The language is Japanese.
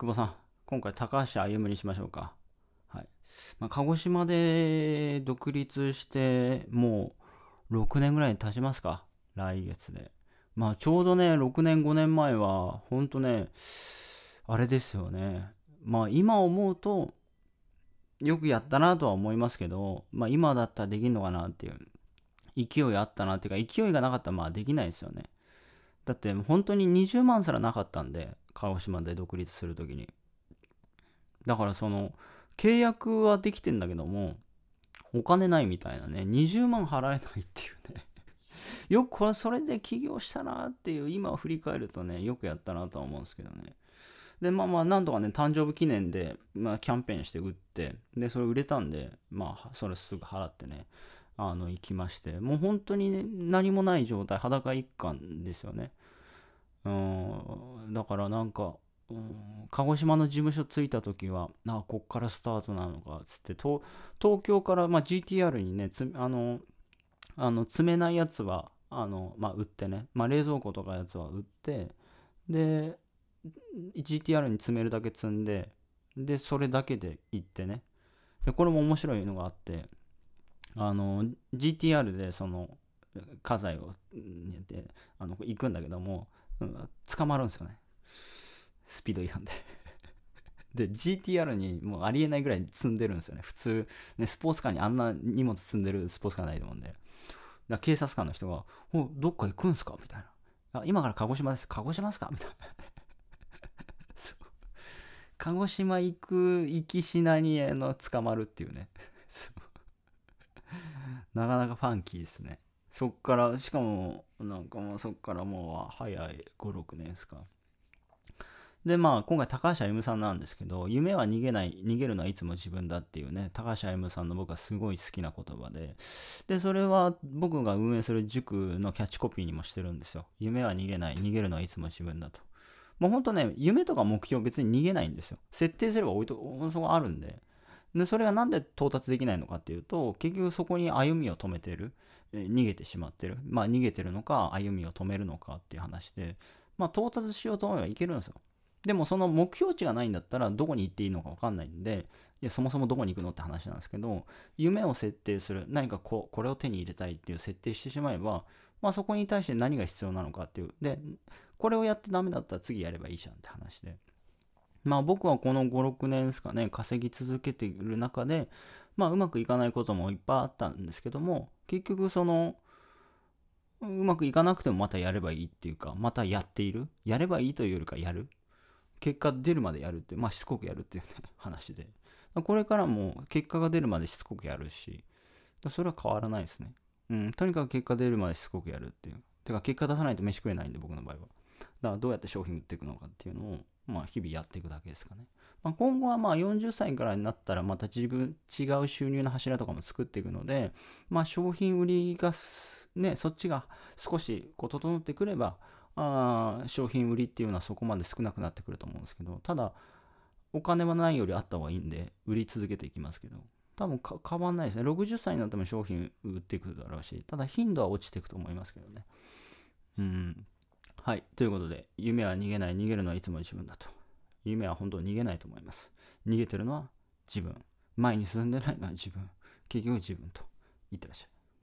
久保さん、今回高橋歩にしましょうか。はい。まあ、鹿児島で独立してもう6年ぐらい経ちますか。来月で。まあちょうどね、6年5年前は、ほんとね、あれですよね。まあ今思うと、よくやったなとは思いますけど、まあ今だったらできんのかなっていう。勢いあったなっていうか、勢いがなかったらまあできないですよね。だって本当に20万すらなかったんで鹿児島で独立する時にだからその契約はできてんだけどもお金ないみたいなね20万払えないっていうね よくこれそれで起業したなっていう今振り返るとねよくやったなとは思うんですけどねでまあまあなんとかね誕生日記念で、まあ、キャンペーンして売ってでそれ売れたんでまあそれすぐ払ってねあの行きましてもう本当に、ね、何もない状態裸一貫ですよねうんだからなんか、うん、鹿児島の事務所着いた時はあこっからスタートなのかっつって東京から、まあ、GTR にねつあのあの詰めないやつはあの、まあ、売ってね、まあ、冷蔵庫とかやつは売ってで GTR に詰めるだけ積んででそれだけで行ってねでこれも面白いのがあってあの GTR でその家財をあの行くんだけどもうん、捕まるんですよね。スピード違反で で、GTR にもうありえないぐらい積んでるんですよね。普通、ね、スポーツカーにあんな荷物積んでるスポーツカーないと思うんで。だ警察官の人が、おどっか行くんすかみたいな。あ、今から鹿児島です。鹿児島ですかみたいな 鹿児島行く、行きしなに、への、捕まるっていうねなかなかファンキーですね。そっからしかもなんかもうそっからもう早い56年ですかでまあ今回高橋歩夢さんなんですけど夢は逃げない逃げるのはいつも自分だっていうね高橋歩夢さんの僕はすごい好きな言葉ででそれは僕が運営する塾のキャッチコピーにもしてるんですよ夢は逃げない逃げるのはいつも自分だともうほんとね夢とか目標別に逃げないんですよ設定すれば置いとそこあるんででそれがなんで到達できないのかっていうと結局そこに歩みを止めてる逃げてしまってるまあ逃げてるのか歩みを止めるのかっていう話でまあ到達しようと思えばいけるんですよでもその目標値がないんだったらどこに行っていいのか分かんないんでいやそもそもどこに行くのって話なんですけど夢を設定する何かここれを手に入れたいっていう設定してしまえばまあそこに対して何が必要なのかっていうでこれをやってダメだったら次やればいいじゃんって話でまあ僕はこの5、6年ですかね、稼ぎ続けている中で、まあうまくいかないこともいっぱいあったんですけども、結局その、うまくいかなくてもまたやればいいっていうか、またやっている。やればいいというよりかやる。結果出るまでやるって、まあしつこくやるっていう、ね、話で。これからも結果が出るまでしつこくやるし、それは変わらないですね。うん、とにかく結果出るまでしつこくやるっていう。てか結果出さないと飯食えないんで、僕の場合は。だからどうやって商品売っていくのかっていうのを、まあ、日々やっていくだけですかね。まあ、今後はまあ40歳からになったら、また自分、違う収入の柱とかも作っていくので、まあ、商品売りが、ね、そっちが少しこう整ってくれば、あ商品売りっていうのはそこまで少なくなってくると思うんですけど、ただ、お金はないよりあった方がいいんで、売り続けていきますけど、多分変わんないですね。60歳になっても商品売っていくだろうし、ただ頻度は落ちていくと思いますけどね。うん。はい。ということで、夢は逃げない、逃げるのはいつも自分だと。夢は本当に逃げないと思います。逃げてるのは自分。前に進んでないのは自分。結局自分と。いってらっしゃい。